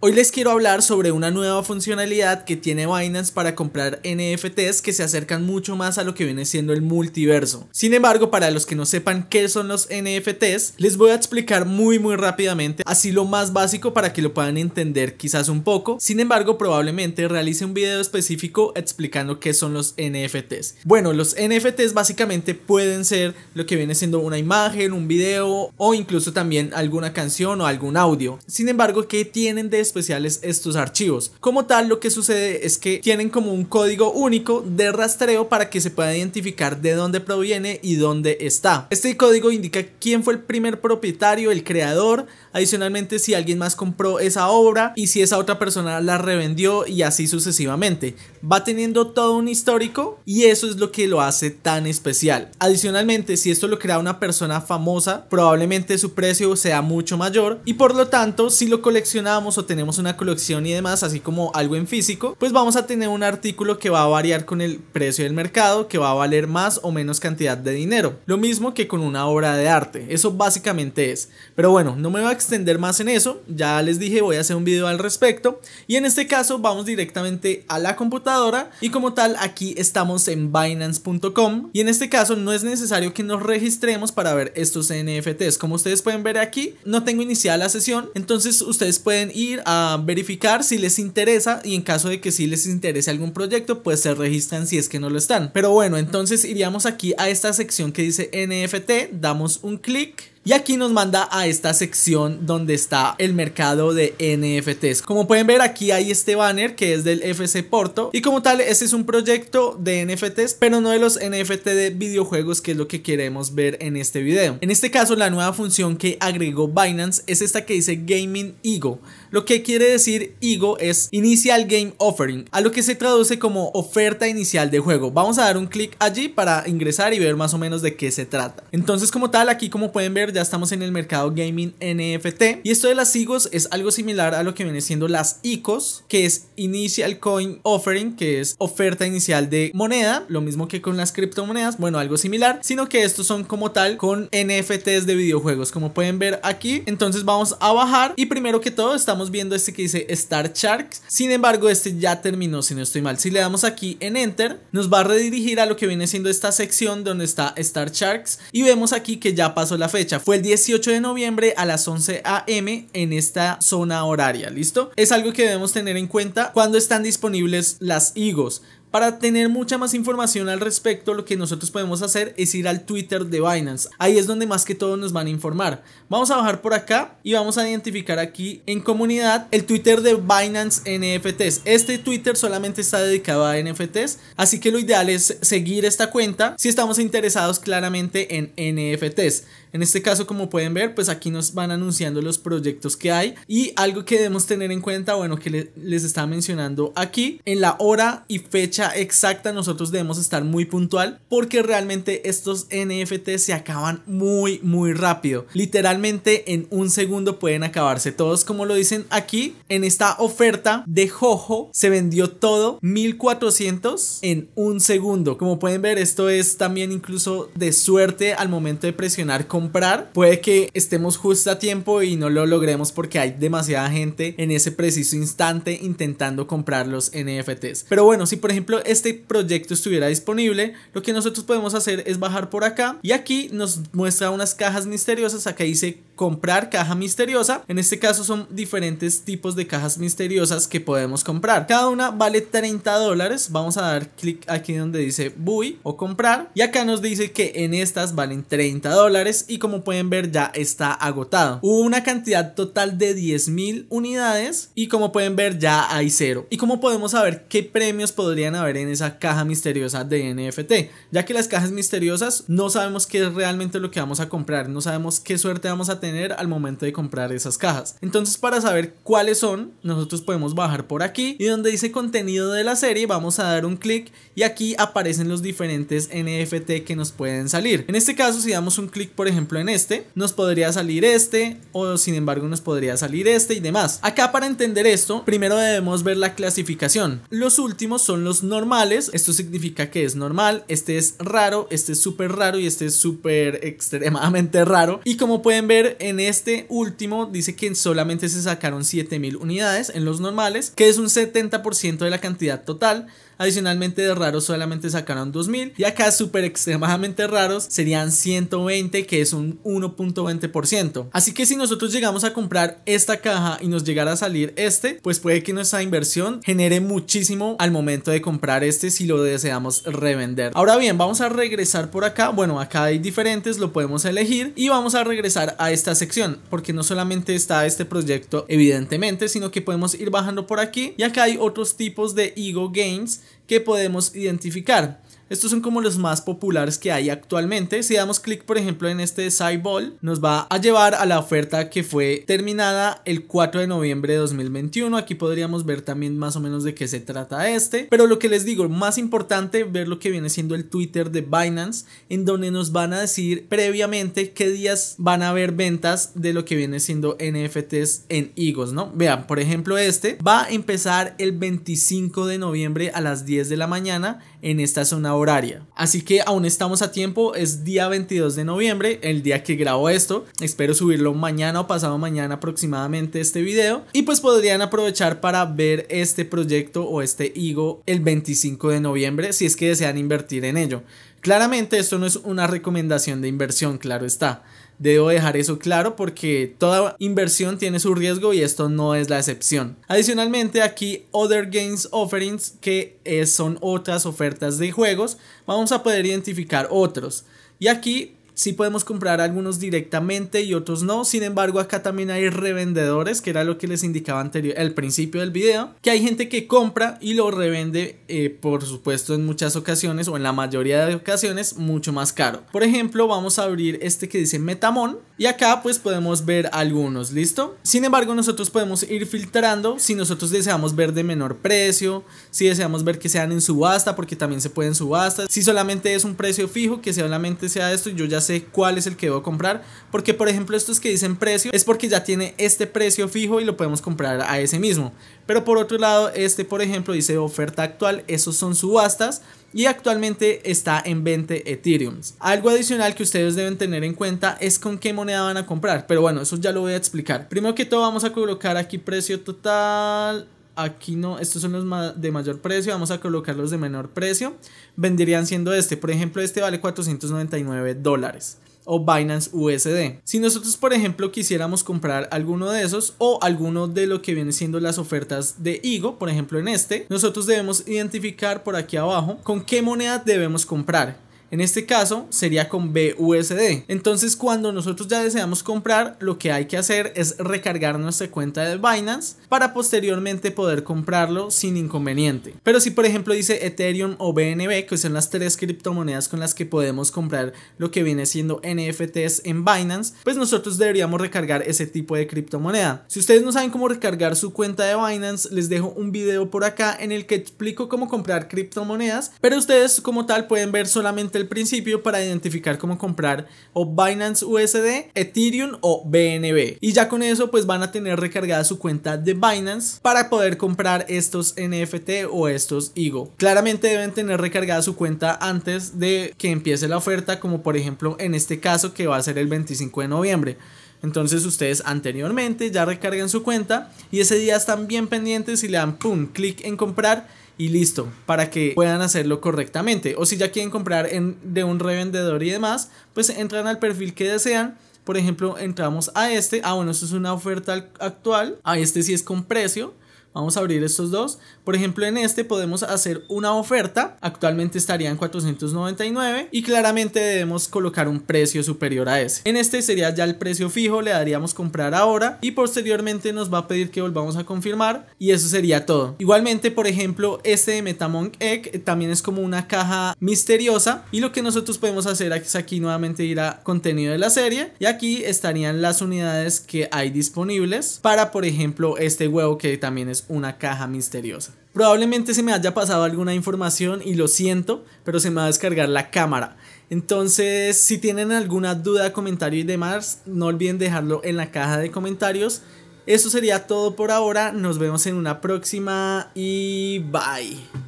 Hoy les quiero hablar sobre una nueva funcionalidad que tiene Binance para comprar NFTs que se acercan mucho más a lo que viene siendo el multiverso. Sin embargo, para los que no sepan qué son los NFTs, les voy a explicar muy muy rápidamente, así lo más básico para que lo puedan entender quizás un poco. Sin embargo, probablemente realice un video específico explicando qué son los NFTs. Bueno, los NFTs básicamente pueden ser lo que viene siendo una imagen, un video o incluso también alguna canción o algún audio. Sin embargo, ¿qué tienen de especiales estos archivos. Como tal, lo que sucede es que tienen como un código único de rastreo para que se pueda identificar de dónde proviene y dónde está. Este código indica quién fue el primer propietario, el creador, adicionalmente si alguien más compró esa obra y si esa otra persona la revendió y así sucesivamente. Va teniendo todo un histórico y eso es lo que lo hace tan especial. Adicionalmente, si esto lo crea una persona famosa, probablemente su precio sea mucho mayor y por lo tanto, si lo coleccionamos o tenemos tenemos una colección y demás, así como algo en físico, pues vamos a tener un artículo que va a variar con el precio del mercado, que va a valer más o menos cantidad de dinero. Lo mismo que con una obra de arte, eso básicamente es. Pero bueno, no me voy a extender más en eso, ya les dije voy a hacer un video al respecto y en este caso vamos directamente a la computadora y como tal aquí estamos en Binance.com y en este caso no es necesario que nos registremos para ver estos NFTs. Como ustedes pueden ver aquí, no tengo iniciada la sesión, entonces ustedes pueden ir a verificar si les interesa y en caso de que sí les interese algún proyecto, pues se registran si es que no lo están. Pero bueno, entonces iríamos aquí a esta sección que dice NFT, damos un clic y aquí nos manda a esta sección donde está el mercado de NFTs. Como pueden ver aquí hay este banner que es del FC Porto y como tal este es un proyecto de NFTs pero no de los NFT de videojuegos que es lo que queremos ver en este video. En este caso la nueva función que agregó Binance es esta que dice Gaming Ego. Lo que quiere decir Ego es Initial Game Offering, a lo que se traduce como oferta inicial de juego. Vamos a dar un clic allí para ingresar y ver más o menos de qué se trata. Entonces como tal aquí como pueden ver ya estamos en el mercado gaming NFT. Y esto de las IGOs es algo similar a lo que viene siendo las ICOs, que es Initial Coin Offering, que es oferta inicial de moneda, lo mismo que con las criptomonedas, bueno, algo similar, sino que estos son como tal con NFTs de videojuegos, como pueden ver aquí. Entonces vamos a bajar y primero que todo estamos viendo este que dice Star Sharks. Sin embargo, este ya terminó, si no estoy mal. Si le damos aquí en Enter, nos va a redirigir a lo que viene siendo esta sección donde está Star Sharks y vemos aquí que ya pasó la fecha fue el 18 de noviembre a las 11 am en esta zona horaria, ¿listo? Es algo que debemos tener en cuenta cuando están disponibles las Higos para tener mucha más información al respecto, lo que nosotros podemos hacer es ir al Twitter de Binance. Ahí es donde más que todo nos van a informar. Vamos a bajar por acá y vamos a identificar aquí en comunidad el Twitter de Binance NFTs. Este Twitter solamente está dedicado a NFTs, así que lo ideal es seguir esta cuenta si estamos interesados claramente en NFTs. En este caso, como pueden ver, pues aquí nos van anunciando los proyectos que hay y algo que debemos tener en cuenta, bueno, que les estaba mencionando aquí en la hora y fecha exacta nosotros debemos estar muy puntual porque realmente estos NFT se acaban muy muy rápido. Literalmente en un segundo pueden acabarse todos como lo dicen aquí en esta oferta de Jojo se vendió todo 1400 en un segundo. Como pueden ver esto es también incluso de suerte al momento de presionar comprar. Puede que estemos justo a tiempo y no lo logremos porque hay demasiada gente en ese preciso instante intentando comprar los NFTs. Pero bueno, si por ejemplo este proyecto estuviera disponible, lo que nosotros podemos hacer es bajar por acá y aquí nos muestra unas cajas misteriosas, acá dice comprar caja misteriosa. En este caso son diferentes tipos de cajas misteriosas que podemos comprar. Cada una vale 30 dólares. Vamos a dar clic aquí donde dice buy o comprar. Y acá nos dice que en estas valen 30 dólares y como pueden ver ya está agotado. Hubo una cantidad total de 10 mil unidades y como pueden ver ya hay cero. ¿Y como podemos saber qué premios podrían haber en esa caja misteriosa de NFT? Ya que las cajas misteriosas no sabemos qué es realmente lo que vamos a comprar, no sabemos qué suerte vamos a tener al momento de comprar esas cajas. Entonces para saber cuáles son, nosotros podemos bajar por aquí y donde dice contenido de la serie vamos a dar un clic y aquí aparecen los diferentes NFT que nos pueden salir. En este caso si damos un clic por ejemplo en este, nos podría salir este o sin embargo nos podría salir este y demás. Acá para entender esto, primero debemos ver la clasificación. Los últimos son los normales, esto significa que es normal, este es raro, este es súper raro y este es súper extremadamente raro. Y como pueden ver, en este último dice que solamente se sacaron 7000 unidades en los normales, que es un 70% de la cantidad total. Adicionalmente de raros solamente sacaron 2000 y acá súper extremadamente raros serían 120 que es un 1.20%. Así que si nosotros llegamos a comprar esta caja y nos llegara a salir este, pues puede que nuestra inversión genere muchísimo al momento de comprar este si lo deseamos revender. Ahora bien, vamos a regresar por acá. Bueno, acá hay diferentes, lo podemos elegir y vamos a regresar a esta sección porque no solamente está este proyecto evidentemente, sino que podemos ir bajando por aquí y acá hay otros tipos de Ego Games que podemos identificar. Estos son como los más populares que hay actualmente. Si damos clic, por ejemplo, en este Cyball, nos va a llevar a la oferta que fue terminada el 4 de noviembre de 2021. Aquí podríamos ver también más o menos de qué se trata este. Pero lo que les digo, más importante ver lo que viene siendo el Twitter de Binance, en donde nos van a decir previamente qué días van a haber ventas de lo que viene siendo NFTs en IGOS, ¿no? Vean, por ejemplo, este va a empezar el 25 de noviembre a las 10 de la mañana en esta zona horaria. Así que aún estamos a tiempo, es día 22 de noviembre, el día que grabo esto. Espero subirlo mañana o pasado mañana aproximadamente este video. Y pues podrían aprovechar para ver este proyecto o este higo el 25 de noviembre si es que desean invertir en ello. Claramente esto no es una recomendación de inversión, claro está. Debo dejar eso claro porque toda inversión tiene su riesgo y esto no es la excepción. Adicionalmente aquí Other Games Offerings que eh, son otras ofertas de juegos, vamos a poder identificar otros. Y aquí sí podemos comprar algunos directamente y otros no. Sin embargo, acá también hay revendedores, que era lo que les indicaba anterior, al principio del video, que hay gente que compra y lo revende, eh, por supuesto, en muchas ocasiones o en la mayoría de ocasiones, mucho más caro. Por ejemplo, vamos a abrir este que dice Metamon y acá pues podemos ver algunos, ¿listo? Sin embargo, nosotros podemos ir filtrando si nosotros deseamos ver de menor precio, si deseamos ver que sean en subasta, porque también se pueden subastas, si solamente es un precio fijo, que solamente sea esto, yo ya sé cuál es el que debo comprar, porque por ejemplo estos que dicen precio es porque ya tiene este precio fijo y lo podemos comprar a ese mismo. Pero por otro lado, este por ejemplo dice oferta actual, esos son subastas y actualmente está en 20 Ethereum. Algo adicional que ustedes deben tener en cuenta es con qué moneda van a comprar, pero bueno, eso ya lo voy a explicar. Primero que todo vamos a colocar aquí precio total, aquí no, estos son los de mayor precio, vamos a colocar los de menor precio, vendrían siendo este, por ejemplo este vale 499 dólares o Binance USD. Si nosotros, por ejemplo, quisiéramos comprar alguno de esos o alguno de lo que viene siendo las ofertas de Igo, por ejemplo en este, nosotros debemos identificar por aquí abajo con qué moneda debemos comprar. En este caso sería con BUSD. Entonces cuando nosotros ya deseamos comprar, lo que hay que hacer es recargar nuestra cuenta de Binance para posteriormente poder comprarlo sin inconveniente. Pero si por ejemplo dice Ethereum o BNB, que son las tres criptomonedas con las que podemos comprar lo que viene siendo NFTs en Binance, pues nosotros deberíamos recargar ese tipo de criptomoneda. Si ustedes no saben cómo recargar su cuenta de Binance, les dejo un video por acá en el que explico cómo comprar criptomonedas, pero ustedes como tal pueden ver solamente el principio para identificar cómo comprar o Binance USD, Ethereum o BNB. Y ya con eso pues van a tener recargada su cuenta de Binance para poder comprar estos NFT o estos IGO. Claramente deben tener recargada su cuenta antes de que empiece la oferta, como por ejemplo en este caso que va a ser el 25 de noviembre. Entonces ustedes anteriormente ya recargan su cuenta y ese día están bien pendientes y le dan pum, clic en comprar y listo, para que puedan hacerlo correctamente. O si ya quieren comprar en, de un revendedor y demás, pues entran al perfil que desean. Por ejemplo, entramos a este. Ah, bueno, esto es una oferta actual. A este sí es con precio. Vamos a abrir estos dos. Por ejemplo, en este podemos hacer una oferta. Actualmente estaría en 499 y claramente debemos colocar un precio superior a ese. En este sería ya el precio fijo, le daríamos comprar ahora y posteriormente nos va a pedir que volvamos a confirmar y eso sería todo. Igualmente, por ejemplo, este de Metamonk Egg eh, también es como una caja misteriosa y lo que nosotros podemos hacer es aquí nuevamente ir a contenido de la serie y aquí estarían las unidades que hay disponibles para, por ejemplo, este huevo que también es una caja misteriosa. Probablemente se me haya pasado alguna información y lo siento, pero se me va a descargar la cámara. Entonces, si tienen alguna duda, comentario y demás, no olviden dejarlo en la caja de comentarios. Eso sería todo por ahora, nos vemos en una próxima y bye.